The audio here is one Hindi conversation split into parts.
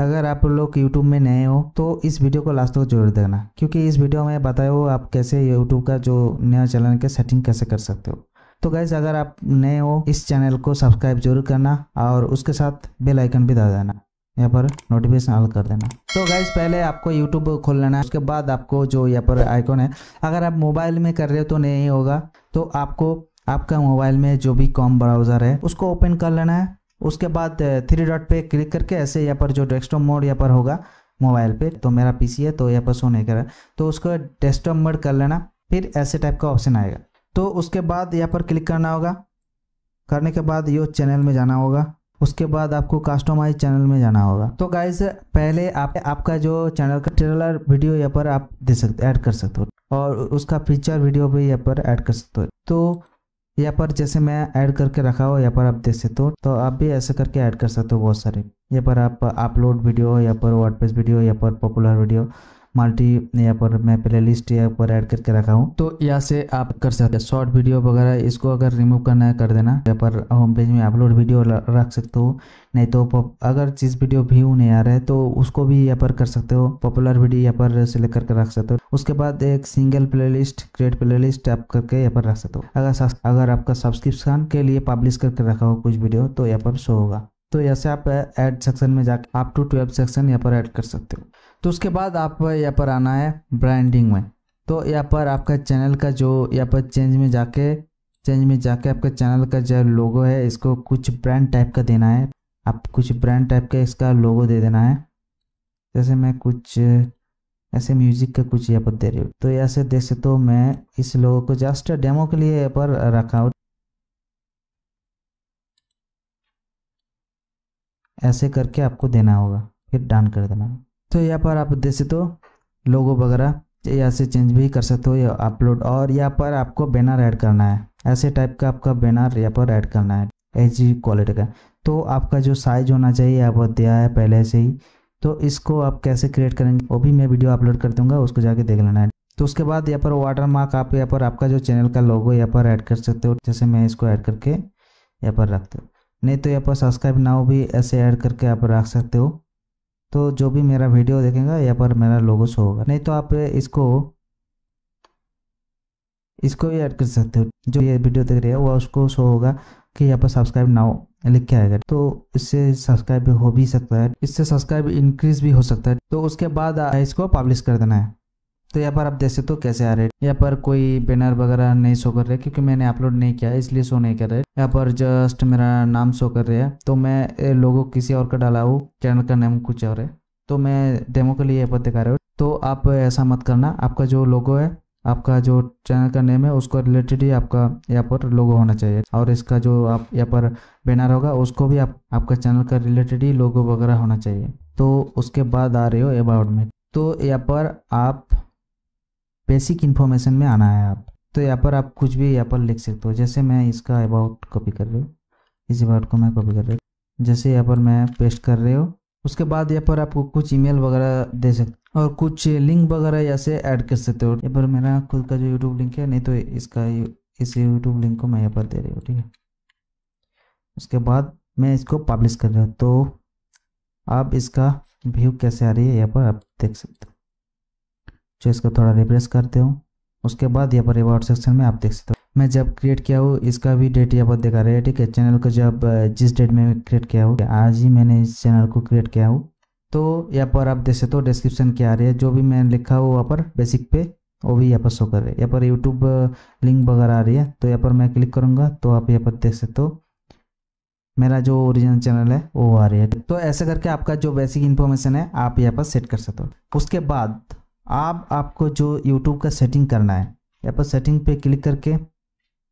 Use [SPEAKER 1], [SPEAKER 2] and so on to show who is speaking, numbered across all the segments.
[SPEAKER 1] अगर आप लोग YouTube में नए हो तो इस वीडियो को लास्ट तक जरूर देखना क्योंकि इस वीडियो में बताया हो आप कैसे YouTube का जो नया चैनल के सेटिंग कैसे कर सकते हो तो गाइज अगर आप नए हो इस चैनल को सब्सक्राइब जरूर करना और उसके साथ बेल आइकन भी दबा देना यहाँ पर नोटिफिकेशन ऑल कर देना तो गाइज पहले आपको यूट्यूब खोल लेना है उसके बाद आपको जो यहाँ पर आइकॉन है अगर आप मोबाइल में कर रहे हो तो नहीं होगा तो आपको आपका मोबाइल में जो भी कॉम ब्राउज़र है उसको ओपन कर लेना है उसके बाद थ्री डॉट पे क्लिक करके ऐसे यहाँ पर जो डेस्कटॉप मोड यहाँ पर होगा मोबाइल पे तो मेरा पीसी है तो यहाँ पर शो नहीं कर रहा तो उसको डेस्कटॉप मोड कर लेना फिर ऐसे टाइप का ऑप्शन आएगा तो उसके बाद यहाँ पर क्लिक करना होगा करने के बाद यो चैनल में जाना होगा उसके बाद आपको कस्टमाइज चैनल में जाना होगा तो गाइज पहले आप आपका जो चैनल का ट्रेलर वीडियो यहाँ पर आप दे सकते ऐड कर सकते हो और उसका फीचर वीडियो भी यहाँ पर ऐड कर सकते हो तो यहाँ पर जैसे मैं ऐड करके रखा हो यहाँ पर आप देख सकते हो तो आप भी ऐसे करके ऐड कर सकते हो बहुत सारे यहाँ पर आप अपलोड वीडियो यहाँ पर वर्डप्रेस वीडियो यहाँ पर पॉपुलर वीडियो मल्टी यहाँ पर मैं प्ले लिस्ट यहाँ पर एड करके रखा हूँ तो यहाँ से आप कर सकते हैं शॉर्ट वीडियो वगैरह इसको अगर रिमूव करना है कर देना यहाँ पर होम पेज में अपलोड वीडियो रख सकते हो नहीं तो अगर चीज वीडियो व्यू नहीं आ रहा है तो उसको भी यहाँ पर कर सकते हो पॉपुलर वीडियो यहाँ पर सिलेक्ट करके रख सकते हो उसके बाद एक single playlist create list आप करके यहाँ पर रख सकते हो अगर अगर आपका सब्सक्रिप्शन के लिए पब्लिश करके रखा हो कुछ वीडियो तो यहाँ पर शो होगा तो यहाँ से आप एड सेक्शन में जाकर आप टू ट्वेल्व सेक्शन यहाँ पर एड कर सकते हो तो उसके बाद आप यहाँ पर आना है ब्रांडिंग में तो यहाँ पर आपका चैनल का जो यहाँ पर चेंज में जाके चेंज में जाके आपका चैनल का जो लोगो है इसको कुछ ब्रांड टाइप का देना है आप कुछ ब्रांड टाइप का इसका लोगो दे देना है जैसे मैं कुछ ऐसे म्यूजिक का कुछ यहाँ पर दे रही हूँ तो ऐसे देखे तो सकते मैं इस लोगो को जस्ट डेमो के लिए यहाँ पर रखा हूँ ऐसे करके आपको देना होगा फिर डन कर देना तो यहाँ पर आप देख सकते हो लोगो वगैरह यहाँ से चेंज भी कर सकते हो या अपलोड और यहाँ पर आपको बैनर ऐड करना है ऐसे टाइप का आपका बैनर यहाँ पर ऐड करना है एच क्वालिटी का तो आपका जो साइज होना चाहिए यहाँ पर दिया है पहले से ही तो इसको आप कैसे क्रिएट करेंगे वो भी मैं वीडियो अपलोड कर दूंगा उसको जाके देख लेना है तो उसके बाद यहाँ पर वाटर मार्क आप यहाँ पर आपका जो चैनल का लोगो यहाँ पर ऐड कर सकते हो जैसे मैं इसको ऐड करके यहाँ पर रखते हो नहीं तो यहाँ पर सब्सक्राइब ना हो भी ऐसे ऐड करके आप रख सकते हो तो जो भी मेरा वीडियो देखेगा यहाँ पर मेरा लोगो शो होगा नहीं तो आप इसको इसको भी ऐड कर सकते हो जो ये वीडियो देख रहे हैं वो उसको शो होगा कि यहाँ पर सब्सक्राइब नाउ लिख के आएगा तो इससे सब्सक्राइब हो भी सकता है इससे सब्सक्राइब इंक्रीज भी हो सकता है तो उसके बाद इसको पब्लिश कर देना है तो यहाँ पर आप देख सकते हो कैसे आ रहे हैं यहाँ पर कोई बैनर वगैरह नहीं शो कर रहे क्योंकि मैंने अपलोड नहीं किया इसलिए शो नहीं कर रहे यहाँ पर जस्ट मेरा नाम शो कर रहा है तो मैं लोगों किसी और का डाला हूँ चैनल का नाम कुछ और है तो मैं डेमो के लिए यहाँ पर दिखा रहा हूँ तो आप ऐसा मत करना आपका जो लोगो है आपका जो चैनल का नेम है उसको रिलेटेड ही आपका यहाँ पर लोगो होना चाहिए और इसका जो आप यहाँ पर बैनर होगा उसको भी आप आपका चैनल का रिलेटेड ही लोगो वगैरह होना चाहिए तो उसके बाद आ रहे हो अबाउट में तो यहाँ पर आप बेसिक इन्फॉर्मेशन में आना है आप तो यहाँ पर आप कुछ भी यहाँ पर लिख सकते हो जैसे मैं इसका अबाउट कॉपी कर रही हूँ इस अबाउट को मैं कॉपी कर रही हूँ जैसे यहाँ पर मैं पेस्ट कर रही हूँ उसके बाद यहाँ पर आपको कुछ ईमेल वगैरह दे सकते और कुछ लिंक वगैरह यहाँ से ऐड कर सकते हो यहाँ पर मेरा खुद का जो यूट्यूब लिंक है नहीं तो इसका इस यूट्यूब लिंक को मैं यहाँ पर दे रही हूँ ठीक है उसके बाद मैं इसको पब्लिश कर रहा हूँ तो आप इसका व्यू कैसे आ रही है यहाँ पर आप देख सकते हो जो इसको थोड़ा रिप्रेस करते हो उसके बाद यहाँ पर रिवॉर्ड सेक्शन में आप देख सकते हो मैं जब क्रिएट किया हूँ इसका भी डेट यहाँ पर दिखा रहा है ठीक है चैनल को जब जिस डेट में क्रिएट किया हूँ आज ही मैंने इस चैनल को क्रिएट किया हूँ तो यहाँ पर आप देख सकते हो डिस्क्रिप्शन क्या आ रही है जो भी मैंने लिखा हो वहाँ पर बेसिक पे वो भी यहाँ पर शो कर रहे हैं यहाँ पर यूट्यूब लिंक वगैरह आ रही है तो यहाँ पर मैं क्लिक करूँगा तो आप यहाँ पर देख सकते हो मेरा जो ओरिजिनल चैनल है वो आ रही है तो ऐसे करके आपका जो बेसिक इन्फॉर्मेशन है आप यहाँ पर सेट कर सकते हो उसके बाद आप आपको जो यूट्यूब का सेटिंग करना है यहाँ पर सेटिंग पे क्लिक करके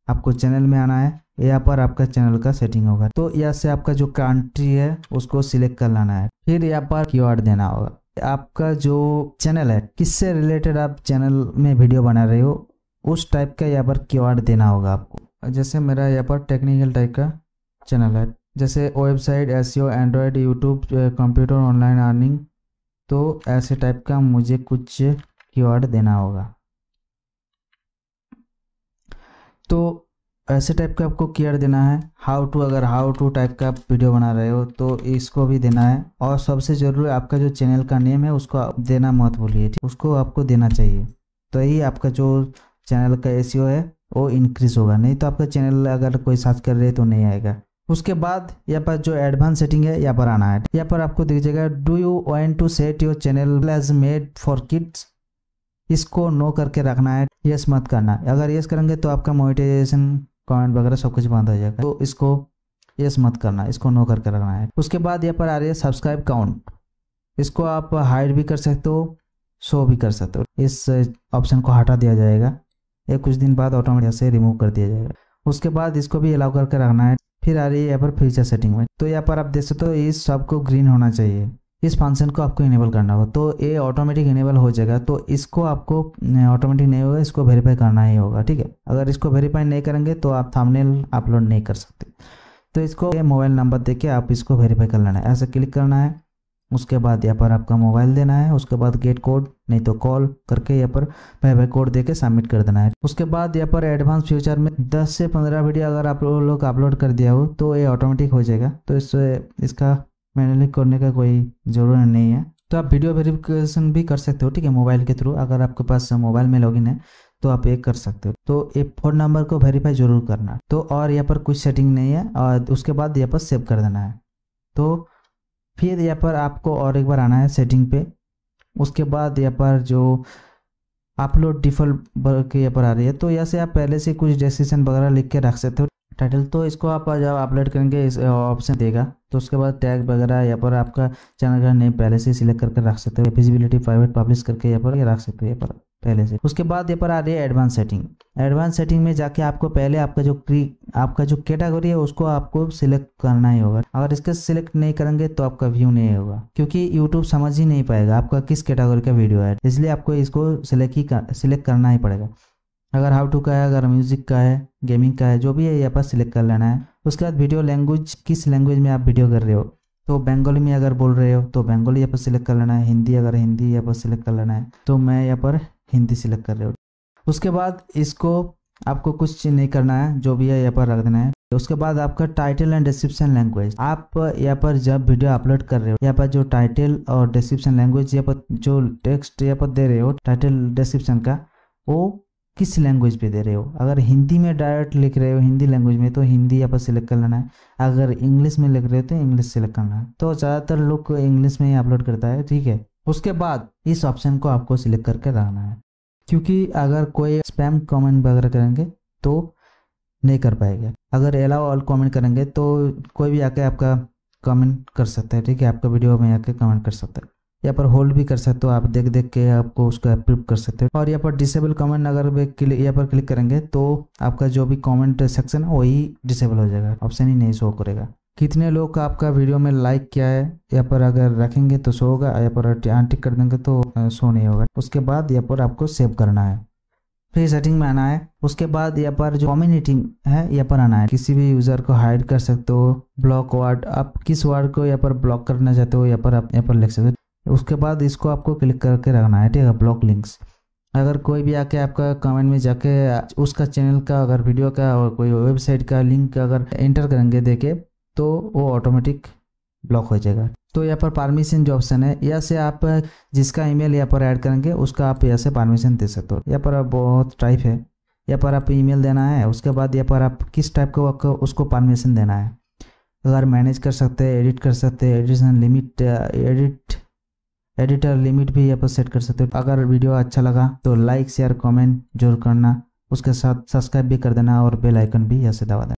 [SPEAKER 1] आपको चैनल में आना है यहाँ पर आपका चैनल का सेटिंग होगा तो यहाँ से आपका जो कंट्री है उसको सिलेक्ट कर लाना है फिर यहाँ पर कीवर्ड देना होगा आपका जो चैनल है किससे रिलेटेड आप चैनल में वीडियो बना रहे हो उस टाइप का यहाँ पर कीवर्ड देना होगा आपको जैसे मेरा यहाँ पर टेक्निकल टाइप का चैनल है जैसे वेबसाइट एस Android YouTube computer online earning तो ऐसे टाइप का मुझे कुछ कीवर्ड देना होगा तो ऐसे टाइप का आपको कीवर्ड देना है हाउ टू अगर हाउ टू टाइप का वीडियो बना रहे हो तो इसको भी देना है और सबसे ज़रूरी आपका जो चैनल का नेम है उसको आप देना मत भूलिए ठीक उसको आपको देना चाहिए तो यही आपका जो चैनल का एसीओ e है वो इंक्रीज़ होगा नहीं तो आपका चैनल अगर कोई सर्च कर रहे तो नहीं आएगा उसके बाद यहाँ पर जो एडवांस सेटिंग है यहाँ पर आना है यहाँ पर आपको दिख जाएगा do you want to set your channel as made for kids इसको नो करके रखना है यस मत करना अगर यस करेंगे तो आपका मोनिटाइजेशन कमेंट वगैरह सब कुछ बंद हो जाएगा तो इसको यस मत करना इसको नो करके रखना है उसके बाद यहाँ पर आ रही है सब्सक्राइब काउंट इसको आप हाइड भी कर सकते हो शो भी कर सकते हो इस ऑप्शन को हटा दिया जाएगा एक कुछ दिन बाद ऑटोमेटिक से रिमूव कर दिया जाएगा उसके बाद इसको भी अलाउ करके रखना है फिर आ रही है यहाँ पर फ्यूचर सेटिंग में तो यहाँ पर आप देख सकते हो इस सबको ग्रीन होना चाहिए इस फंक्शन को आपको इनेबल करना होगा तो ये ऑटोमेटिक इनेबल हो जाएगा तो इसको आपको ऑटोमेटिक नहीं होगा इसको वेरीफाई करना ही होगा ठीक है अगर इसको वेरीफाई नहीं करेंगे तो आप थामनेल अपलोड नहीं कर सकते तो इसको मोबाइल नंबर दे के आप इसको वेरीफाई कर लेना है ऐसा क्लिक करना है उसके बाद यहाँ पर आपका मोबाइल देना है उसके बाद गेट कोड नहीं तो कॉल करके यहाँ पर पैबैक कोड देके सबमिट कर देना है उसके बाद यहाँ पर एडवांस फ्यूचर में 10 से 15 वीडियो अगर आप लोग अपलोड कर दिया हो तो ये ऑटोमेटिक हो जाएगा तो इससे इसका मैनुअली करने का कोई ज़रूरत नहीं है तो आप वीडियो वेरिफिकेशन भी कर सकते हो ठीक है मोबाइल के थ्रू अगर आपके पास मोबाइल में लॉगिन है तो आप ये कर सकते हो तो ये फोन नंबर को वेरीफाई जरूर करना तो और यहाँ पर कुछ सेटिंग नहीं है और उसके बाद यहाँ पर सेव कर देना है तो फिर यहाँ पर आपको और एक बार आना है सेटिंग पे उसके बाद यहाँ पर जो अपलोड डिफॉल्ट के यहाँ पर आ रही है तो यहाँ से आप पहले से कुछ डेस्क्रिप्शन वगैरह लिख के रख सकते हो टाइटल तो इसको आप जब अपलोड करेंगे इस ऑप्शन देगा तो उसके बाद टैग वगैरह यहाँ पर आपका चैनल का नेम पहले से सिलेक्ट करके रख सकते हो फिजिबिलिटी प्राइवेट पब्लिश करके यहाँ पर रख सकते हो यहाँ पर पहले से उसके बाद यहाँ पर आ रही है एडवांस सेटिंग एडवांस सेटिंग में जाके आपको पहले आपका जो आपका जो कैटेगरी है उसको आपको सिलेक्ट करना ही होगा अगर इसके सिलेक्ट नहीं करेंगे तो आपका व्यू नहीं होगा क्योंकि यूट्यूब समझ ही नहीं पाएगा आपका किस कैटेगरी का वीडियो है इसलिए आपको इसको सिलेक्ट ही सिलेक्ट करना ही पड़ेगा अगर हाउ टू का है अगर म्यूजिक का है गेमिंग का है जो भी है यहाँ पर सिलेक्ट कर लेना है उसके बाद वीडियो लैंग्वेज किस लैंग्वेज में आप वीडियो कर रहे हो तो बंगाली में अगर बोल रहे हो तो बंगाली यहाँ पर सिलेक्ट कर लेना है हिंदी अगर हिंदी यहाँ पर सिलेक्ट कर लेना है तो मैं यहाँ पर हिंदी सिलेक्ट कर रहे हो उसके बाद इसको आपको कुछ नहीं करना है जो भी है यहाँ पर रख देना है उसके बाद आपका टाइटल एंड डिस्क्रिप्शन लैंग्वेज आप यहाँ पर जब वीडियो अपलोड कर रहे हो यहाँ पर जो टाइटल और डिस्क्रिप्शन लैंग्वेज यहाँ पर जो टेक्स्ट यहाँ पर दे रहे हो टाइटल डिस्क्रिप्शन का वो किस लैंग्वेज पे दे रहे हो अगर हिंदी में डायरेक्ट लिख रहे हो हिंदी लैंग्वेज में तो हिंदी यहाँ पर सिलेक्ट कर लेना है अगर इंग्लिश में लिख रहे हो तो इंग्लिश सिलेक्ट करना है तो ज़्यादातर लोग इंग्लिश में ही अपलोड करता है ठीक है उसके बाद इस ऑप्शन को आपको सिलेक्ट करके रखना है क्योंकि अगर कोई स्पैम कमेंट वगैरह करेंगे तो नहीं कर पाएगा अगर अलाव ऑल कमेंट करेंगे तो कोई भी आके आपका कमेंट कर सकता है ठीक है आपका वीडियो में आके कमेंट कर सकता है यहाँ पर होल्ड भी कर सकते हो आप देख देख के आपको उसको अप्रूव कर सकते हो और यहाँ पर डिसेबल कमेंट अगर यहाँ पर क्लिक करेंगे तो आपका जो भी कमेंट सेक्शन है वही डिसेबल हो जाएगा ऑप्शन ही नहीं शो करेगा कितने लोग आपका वीडियो में लाइक किया है यहाँ पर अगर रखेंगे तो सो होगा यहाँ पर अनटिक कर देंगे तो शो नहीं होगा उसके बाद यहाँ पर आपको सेव करना है फिर सेटिंग में आना है उसके बाद यहाँ पर जो कॉम्युनिटिंग है यहाँ पर आना है किसी भी यूज़र को हाइड कर सकते हो ब्लॉक वार्ड आप किस वार्ड को यहाँ पर ब्लॉक करना चाहते हो यहाँ पर आप यहाँ पर लिख सकते हो उसके बाद इसको आपको क्लिक करके रखना है ठीक है ब्लॉक लिंक्स अगर कोई भी आके आपका कमेंट में जाके उसका चैनल का अगर वीडियो का और कोई वेबसाइट का लिंक अगर एंटर करेंगे देखे तो वो ऑटोमेटिक ब्लॉक हो जाएगा तो यहाँ पर परमिशन जो ऑप्शन है यहाँ से आप जिसका ईमेल यहाँ पर ऐड करेंगे उसका आप यहाँ से परमिशन दे सकते हो यहाँ पर बहुत टाइप है यहाँ पर आप ईमेल देना है उसके बाद यहाँ पर आप किस टाइप का वर्क उसको परमिशन देना है अगर मैनेज कर सकते हैं एडिट कर सकते हैं edition limit edit editor limit भी यहाँ पर सेट कर सकते हो अगर वीडियो अच्छा लगा तो लाइक शेयर कॉमेंट जरूर करना उसके साथ सब्सक्राइब भी कर देना और बेलाइकन भी यहाँ से दबा देना